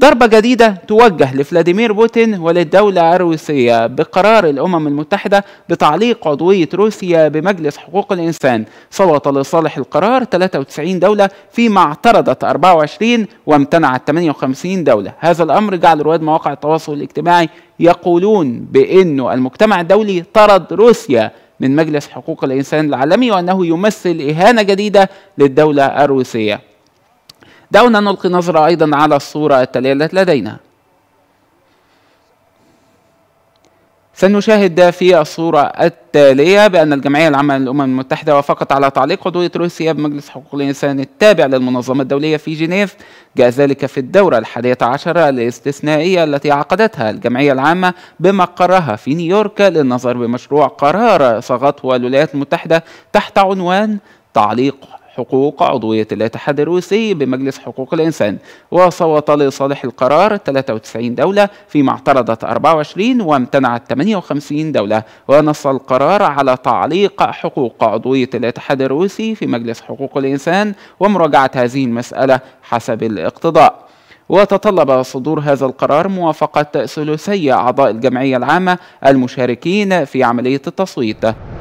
ضربة جديدة توجه لفلاديمير بوتين وللدولة الروسية بقرار الأمم المتحدة بتعليق عضوية روسيا بمجلس حقوق الإنسان صوت لصالح القرار 93 دولة فيما اعترضت 24 وامتنعت 58 دولة هذا الأمر جعل رواد مواقع التواصل الاجتماعي يقولون بأنه المجتمع الدولي طرد روسيا من مجلس حقوق الإنسان العالمي وأنه يمثل إهانة جديدة للدولة الروسية دعونا نلقي نظرة أيضا على الصورة التالية التي لدينا سنشاهد في الصورة التالية بأن الجمعية العامة للأمم المتحدة وافقت على تعليق عضوية روسيا بمجلس حقوق الإنسان التابع للمنظمة الدولية في جنيف جاء ذلك في الدورة الحادية عشرة الاستثنائية التي عقدتها الجمعية العامة بمقرها في نيويورك للنظر بمشروع قرار صاغته الولايات المتحدة تحت عنوان تعليق حقوق عضوية الاتحاد الروسي بمجلس حقوق الإنسان وصوت لصالح القرار 93 دولة فيما اعترضت 24 وامتنعت 58 دولة ونص القرار على تعليق حقوق عضوية الاتحاد الروسي في مجلس حقوق الإنسان ومراجعة هذه المسألة حسب الاقتضاء وتطلب صدور هذا القرار موافقة ثلثي أعضاء الجمعية العامة المشاركين في عملية التصويت